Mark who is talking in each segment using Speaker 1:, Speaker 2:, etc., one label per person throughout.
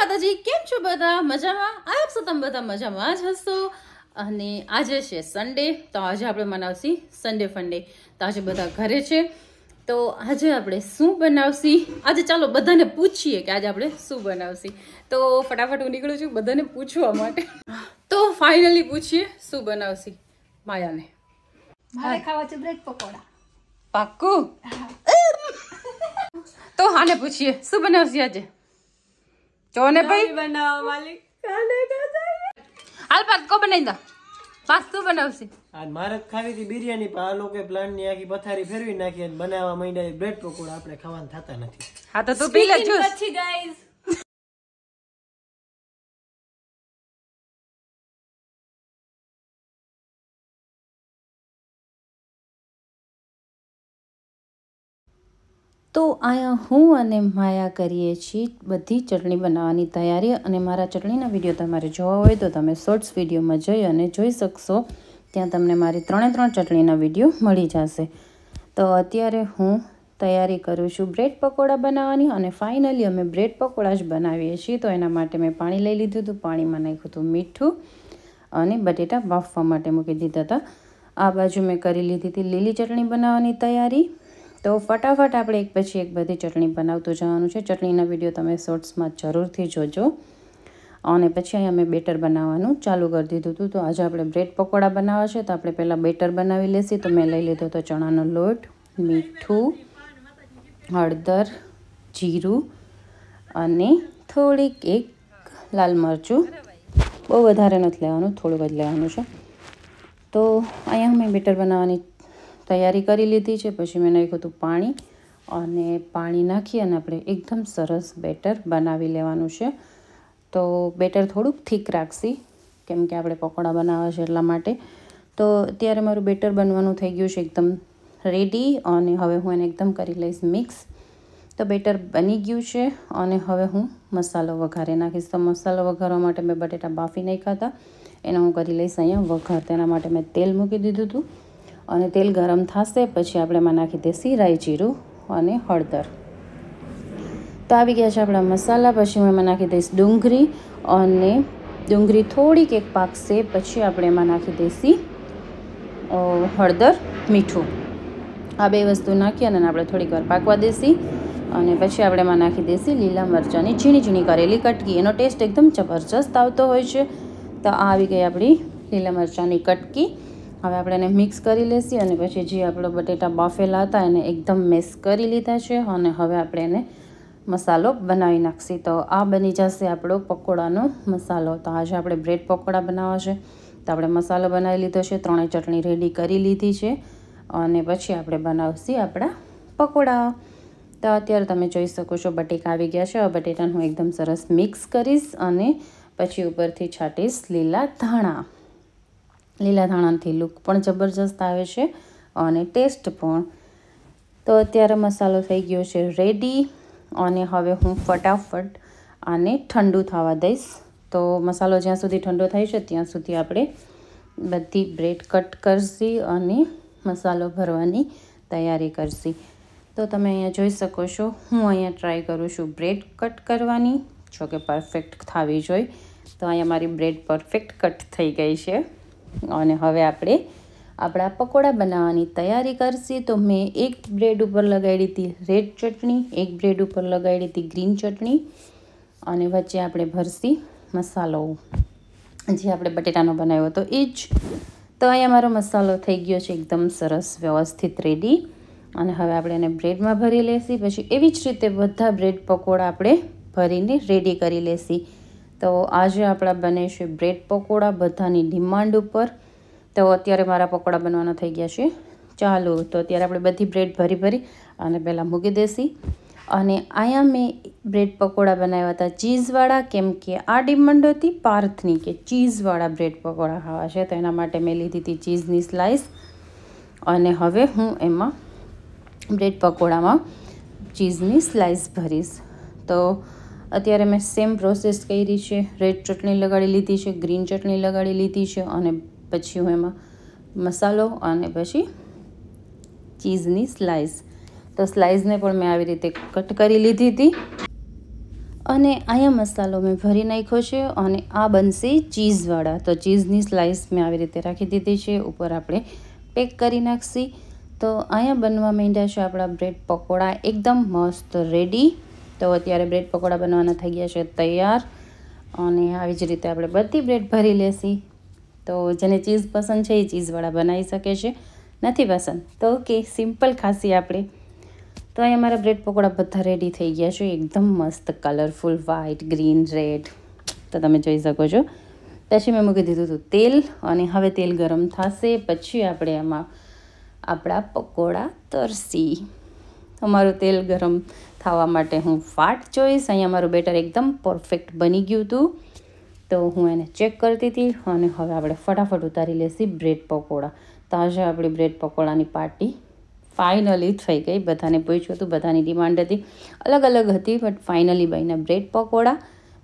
Speaker 1: માતાજી કેમ છો બધા મજામાં આપ છો તમે બધા મજામાં જ હશો અને આજે છે સન્ડે તો આજે આપણે મનાવશી સન્ડે ફંડે તો આજે બધા ઘરે છે તો આજે આપણે શું બનાવશી આજે ચાલો બધાને પૂછીએ કે આજે આપણે શું બનાવશી તો ફટાફટ હું નીકળું છું બધાને પૂછવા માટે તો ફાઇનલી પૂછીએ શું બનાવશી માયાને મારે ખાવા છે બ્રેડ પાક્કું તો હાને પૂછીએ શું બનાવશી આજે તો ને ભાઈ બનાવો માલિક હાલ પાસ્કો બનાવી દો પાસ્તો બનાવશે આજ મારે ખાવી હતી બિરયાની પણ આ લોકો પ્લાન ની આખી પથારી ફેરવી નાખી અને બનાવવા માંડ્યા બ્રેડ પકોડા આપણે ખાવાના થતા નથી હા તો તું પી લે પછી ગાઈઝ તો અહીંયા હું અને માયા કરીએ છીએ બધી ચટણી બનાવવાની તૈયારી અને મારા ચટણીના વિડીયો તમારે જોવા હોય તો તમે શોર્ટ્સ વિડીયોમાં જઈ અને જોઈ શકશો ત્યાં તમને મારી ત્રણે ત્રણ ચટણીના વિડીયો મળી જશે તો અત્યારે હું તૈયારી કરું છું બ્રેડ પકોડા બનાવવાની અને ફાઇનલી અમે બ્રેડ પકોડા જ બનાવીએ છીએ તો એના માટે મેં પાણી લઈ લીધું હતું પાણીમાં નાખ્યું હતું મીઠું અને બટેટા બાફવા માટે મૂકી દીધા હતા આ બાજુ મેં કરી લીધી હતી લીલી ચટણી બનાવવાની તૈયારી તો ફટાફટ આપણે એક પછી એક બધી ચટણી બનાવતું જવાનું છે ચટણીના વિડીયો તમે શોર્ટ્સમાં જરૂરથી જોજો અને પછી અહીંયા મેં બેટર બનાવવાનું ચાલુ કરી દીધું હતું તો આજે આપણે બ્રેડ પકોડા બનાવવા છે તો આપણે પહેલાં બેટર બનાવી લેસી તો મેં લઈ લીધો હતો ચણાનો લોટ મીઠું હળદર જીરું અને થોડીક એક લાલ મરચું બહુ વધારે નથી લેવાનું થોડુંક જ લેવાનું છે તો અહીંયા મેં બેટર બનાવવાની તૈયારી કરી લીધી છે પછી મેં નાખ્યું હતું પાણી અને પાણી નાખી અને આપણે એકદમ સરસ બેટર બનાવી લેવાનું છે તો બેટર થોડુંક થીક રાખશી કેમકે આપણે પકોડા બનાવવા છે એટલા માટે તો અત્યારે મારું બેટર બનવાનું થઈ ગયું છે એકદમ રેડી અને હવે હું એને એકદમ કરી લઈશ મિક્સ તો બેટર બની ગયું છે અને હવે હું મસાલો વઘારે નાખીશ તો મસાલો વઘારવા માટે મેં બટેટા બાફી નાખ્યા હતા એને હું કરી લઈશ અહીંયા વઘાર તેના માટે મેં તેલ મૂકી દીધું હતું અને તેલ ગરમ થશે પછી આપણે એમાં નાખી દઈશું રાઈ જીરું અને હળદર તો આવી ગયા છે આપણા મસાલા પછી હું એમાં નાખી દઈશ ડુંગળી અને ડુંગળી થોડીક એક પાકશે પછી આપણે એમાં નાખી દઈશું હળદર મીઠું આ બે વસ્તુ નાખી અને આપણે થોડીક વાર પાકવા દઈશું અને પછી આપણે એમાં નાખી દઈશું લીલા મરચાંની ઝીણી ઝીણી કરેલી કટકી એનો ટેસ્ટ એકદમ જબરજસ્ત આવતો હોય છે તો આવી ગઈ આપણી લીલા મરચાંની કટકી હવે આપણે એને મિક્સ કરી લેસી અને પછી જે આપણો બટેટા બાફેલા હતા એને એકદમ મિક્સ કરી લીધા છે અને હવે આપણે એને મસાલો બનાવી નાખશી તો આ બની જશે આપણો પકોડાનો મસાલો તો આજે આપણે બ્રેડ પકોડા બનાવવા છે તો આપણે મસાલો બનાવી લીધો છે ત્રણેય ચટણી રેડી કરી લીધી છે અને પછી આપણે બનાવશી આપણા પકોડા તો અત્યારે તમે જોઈ શકો છો બટેકા આવી ગયા છે હવે બટેટાને હું એકદમ સરસ મિક્સ કરીશ અને પછી ઉપરથી છાંટીશ લીલા ધાણા લીલા ધાણાથી લુક પણ જબરજસ્ત આવે છે અને ટેસ્ટ પણ તો અત્યારે મસાલો થઈ ગયો છે રેડી અને હવે હું ફટાફટ આને ઠંડુ થવા દઈશ તો મસાલો જ્યાં સુધી ઠંડો થાય છે ત્યાં સુધી આપણે બધી બ્રેડ કટ કરશી અને મસાલો ભરવાની તૈયારી કરશી તો તમે અહીંયા જોઈ શકો છો હું અહીંયા ટ્રાય કરું છું બ્રેડ કટ કરવાની જો કે પરફેક્ટ થવી જોઈએ તો અહીંયા મારી બ્રેડ પરફેક્ટ કટ થઈ ગઈ છે અને હવે આપણે આપણા પકોડા બનાવવાની તૈયારી કરશે તો મેં એક બ્રેડ ઉપર લગાવી હતી રેડ ચટણી એક બ્રેડ ઉપર લગાડી હતી ગ્રીન ચટણી અને વચ્ચે આપણે ભરસી મસાલો જે આપણે બટેટાનો બનાવ્યો હતો એ જ તો અહીંયા મારો મસાલો થઈ ગયો છે એકદમ સરસ વ્યવસ્થિત રેડી અને હવે આપણે એને બ્રેડમાં ભરી લેશી પછી એવી જ રીતે બધા બ્રેડ પકોડા આપણે ભરીને રેડી કરી લેશી તો આજે આપણા બને છે બ્રેડ પકોડા બધાની ડિમાન્ડ ઉપર તો અત્યારે મારા પકોડા બનવાના થઈ ગયા છે ચાલો તો અત્યારે આપણે બધી બ્રેડ ભરી ભરી અને પહેલાં મૂકી દેશી અને અહીંયા મેં બ્રેડ પકોડા બનાવ્યા હતા ચીઝવાળા કેમ કે આ ડિમાન્ડ હતી પાર્થની કે ચીઝવાળા બ્રેડ પકોડા ખાવા છે તો એના માટે મેં લીધી હતી ચીઝની સ્લાઇસ અને હવે હું એમાં બ્રેડ પકોડામાં ચીઝની સ્લાઇસ ભરીશ તો અત્યારે મેં સેમ પ્રોસેસ કરી છે રેડ ચટણી લગાડી લીધી છે ગ્રીન ચટણી લગાડી લીધી છે અને પછી હું એમાં મસાલો અને પછી ચીઝની સ્લાઇસ તો સ્લાઇસને પણ મેં આવી રીતે કટ કરી લીધી હતી અને અહીંયા મસાલો મેં ભરી નાખ્યો છે અને આ બનશે ચીઝવાળા તો ચીઝની સ્લાઇસ મેં આવી રીતે રાખી દીધી છે ઉપર આપણે પેક કરી નાખશી તો અહીંયા બનવા માંડ્યા છે આપણા બ્રેડ પકોડા એકદમ મસ્ત રેડી તો અત્યારે બ્રેડ પકોડા બનવાના થઈ ગયા છે તૈયાર અને આવી જ રીતે આપણે બધી બ્રેડ ભરી લેશી તો જેને ચીઝ પસંદ છે એ ચીઝવાળા બનાવી શકે છે નથી પસંદ તો ઓકે સિમ્પલ ખાસી આપણે તો અહીં અમારા બ્રેડ પકોડા બધા રેડી થઈ ગયા છે એકદમ મસ્ત કલરફુલ વ્હાઇટ ગ્રીન રેડ તો તમે જોઈ શકો છો પછી મેં મૂકી દીધું હતું તેલ અને હવે તેલ ગરમ થશે પછી આપણે એમાં આપણા પકોડા તરસી અમારું તેલ ગરમ થવા માટે હું ફાટ જોઈશ અહીંયા મારું બેટર એકદમ પરફેક્ટ બની ગયું હતું તો હું એને ચેક કરતી હતી અને હવે આપણે ફટાફટ ઉતારી લેશી બ્રેડ પકોડા તાજા આપણી બ્રેડ પકોડાની પાર્ટી ફાઇનલી થઈ ગઈ બધાને પૂછ્યું હતું બધાની ડિમાન્ડ હતી અલગ અલગ હતી બટ ફાઇનલી બનીને બ્રેડ પકોડા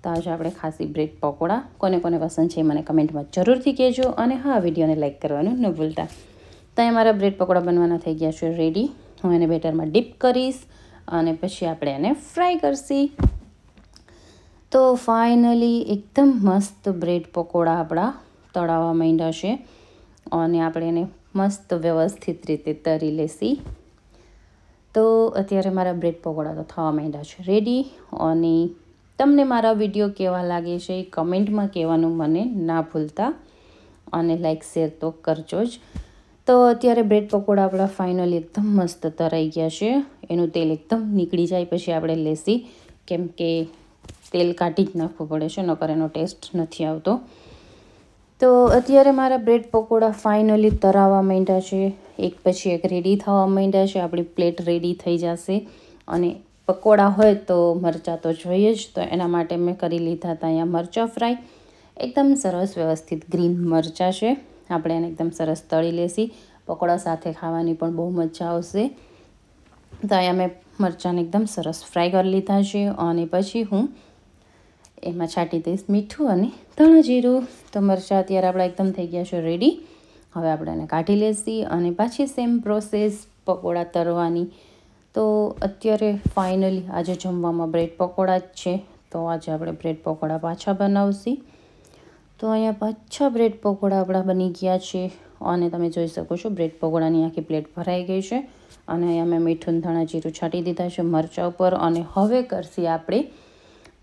Speaker 1: તાજા આપણે ખાસી બ્રેડ પકોડા કોને કોને પસંદ છે મને કમેન્ટમાં જરૂરથી કહેજો અને હા વિડીયોને લાઇક કરવાનું ન ભૂલતા ત્યાં મારા બ્રેડ પકોડા બનવાના થઈ ગયા છે રેડી હું એને બેટરમાં ડીપ કરીશ અને પછી આપણે એને ફ્રાય કરશી તો ફાઇનલી એકદમ મસ્ત બ્રેડ પકોડા આપણા તળાવવા માંડ્યા છે અને આપણે એને મસ્ત વ્યવસ્થિત રીતે તરી લેશી તો અત્યારે મારા બ્રેડ પકોડા તો થવા માંડ્યા છે રેડી અને તમને મારા વિડીયો કેવા લાગે છે એ કમેન્ટમાં કહેવાનું મને ના ભૂલતા અને લાઇક શેર તો કરજો જ તો અત્યારે બ્રેડ પકોડા આપણા ફાઇનલી એકદમ મસ્ત તરાઈ ગયા છે એનું તેલ એકદમ નીકળી જાય પછી આપણે લેસી કેમ કે તેલ કાઢી જ નાખવું પડે છે નકર એનો ટેસ્ટ નથી આવતો તો અત્યારે મારા બ્રેડ પકોડા ફાઇનલી તરાવા માંડ્યા છે એક પછી એક રેડી થવા માંડ્યા છે આપણી પ્લેટ રેડી થઈ જશે અને પકોડા હોય તો મરચાં તો જોઈએ જ તો એના માટે મેં કરી લીધા હતા અહીંયા મરચાં ફ્રાય એકદમ સરસ વ્યવસ્થિત ગ્રીન મરચાં છે આપણે એને એકદમ સરસ તળી લેશી પકોડા સાથે ખાવાની પણ બહુ મજા આવશે ત્યાં મેં મરચાંને એકદમ સરસ ફ્રાય કરી લીધા છે અને પછી હું એમાં છાંટી દઈશ મીઠું અને ધાણા જીરું તો મરચાં અત્યારે આપણા એકદમ થઈ ગયા છે રેડી હવે આપણે એને કાઢી લેશી અને પાછી સેમ પ્રોસેસ પકોડા તરવાની તો અત્યારે ફાઇનલી આજે જમવામાં બ્રેડ પકોડા જ છે તો આજે આપણે બ્રેડ પકોડા પાછા બનાવશી તો અહીંયા પાછા બ્રેડ પકોડા આપણા બની ગયા છે અને તમે જોઈ શકો છો બ્રેડ પકોડાની આખી પ્લેટ ભરાઈ ગઈ છે અને અહીંયા મેં મીઠું ધાણા જીરું છાંટી દીધા છે મરચાં ઉપર અને હવે કરશી આપણે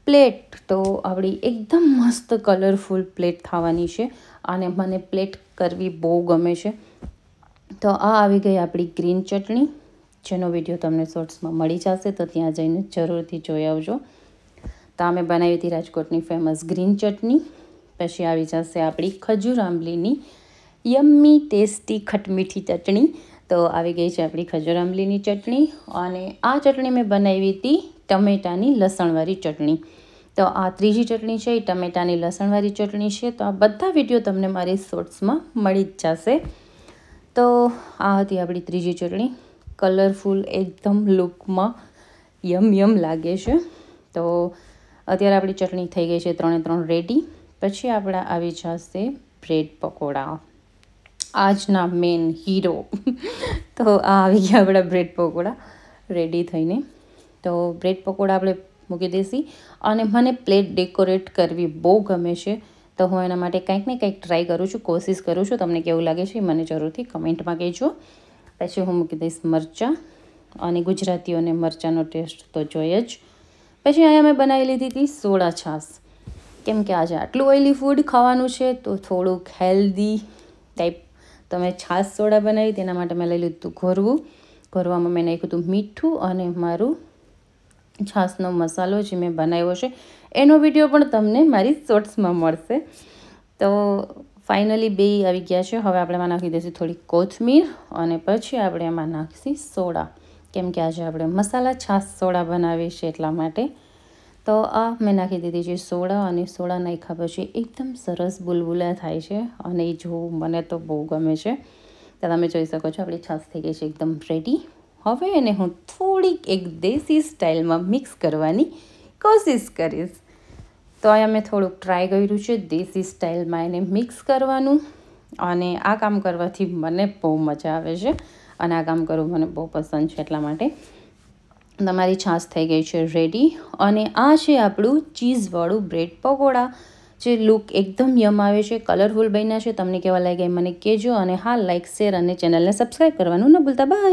Speaker 1: પ્લેટ તો આપણી એકદમ મસ્ત કલરફુલ પ્લેટ થવાની છે અને મને પ્લેટ કરવી બહુ ગમે છે તો આ આવી ગઈ આપણી ગ્રીન ચટણી જેનો વિડીયો તમને શોર્ટ્સમાં મળી જશે તો ત્યાં જઈને જરૂરથી જોઈ આવજો તો અમે બનાવી હતી રાજકોટની ફેમસ ગ્રીન ચટણી પછી આવી જશે આપણી ખજૂર આંબલીની યમ્મી ટેસ્ટી ખટમીઠી ચટણી તો આવી ગઈ છે આપણી ખજર ખજૂરાંબલીની ચટણી અને આ ચટણી મેં બનાવી હતી ટમેટાની લસણવાળી ચટણી તો આ ત્રીજી ચટણી છે એ ટમેટાની લસણવાળી ચટણી છે તો આ બધા વિડીયો તમને મારી શોર્ટ્સમાં મળી જ જશે તો આ હતી આપણી ત્રીજી ચટણી કલરફુલ એકદમ લુકમાં યમ યમ લાગે છે તો અત્યારે આપણી ચટણી થઈ ગઈ છે ત્રણે ત્રણ રેડી પછી આપણા આવી જશે બ્રેડ પકોડા આજના મેન હીરો તો આ આવી ગયા આપણા બ્રેડ પકોડા રેડી થઈને તો બ્રેડ પકોડા આપણે મૂકી દઈશી અને મને પ્લેટ ડેકોરેટ કરવી બહુ ગમે છે તો હું એના માટે કંઈક ને કંઈક ટ્રાય કરું છું કોશિશ કરું છું તમને કેવું લાગે છે મને જરૂરથી કમેન્ટમાં કહેજો પછી હું મૂકી દઈશ મરચાં અને ગુજરાતીઓને મરચાંનો ટેસ્ટ તો જોઈએ જ પછી અહીંયા મેં બનાવી લીધી હતી સોડા છાસ કેમ કે આજે આટલું ઓઇલી ફૂડ ખાવાનું છે તો થોડુંક હેલ્ધી ટાઈપ તમે મેં છાશ સોડા બનાવી તેના માટે મેં લઈ લીધું ઘોરવું ઘોરવામાં મેં નાખ્યું હતું મીઠું અને મારું છાશનો મસાલો જે મેં બનાવ્યો છે એનો વિડીયો પણ તમને મારી શોર્ટ્સમાં મળશે તો ફાઇનલી બે આવી ગયા છે હવે આપણે એમાં નાખી દઈશું થોડી કોથમીર અને પછી આપણે એમાં નાખીશું સોડા કેમ કે આજે આપણે મસાલા છાશ સોડા બનાવીએ છીએ એટલા માટે તો આ મેં નાખી દીધી છે સોડા અને સોડા નાખ્યા પછી એકદમ સરસ બુલબુલા થાય છે અને એ જોવું મને તો બહુ ગમે છે તો તમે જોઈ શકો છો આપણી છાસ થઈ ગઈ છે એકદમ રેડી હવે એને હું થોડીક એક દેશી સ્ટાઇલમાં મિક્સ કરવાની કોશિશ કરીશ તો અહીંયા મેં થોડુંક ટ્રાય કર્યું છે દેશી સ્ટાઇલમાં એને મિક્સ કરવાનું અને આ કામ કરવાથી મને બહુ મજા આવે છે અને આ કામ કરવું મને બહુ પસંદ છે એટલા માટે તમારી છાશ થઈ ગઈ છે રેડી અને આ છે આપણું ચીઝવાળું બ્રેડ પકોડા જે લુક એકદમ યમ આવે છે કલરફુલ બન્યા છે તમને કેવા લાગ્યા મને કહેજો અને હા લાઇક શેર અને ચેનલને સબસ્ક્રાઈબ કરવાનું ન ભૂલતા બાય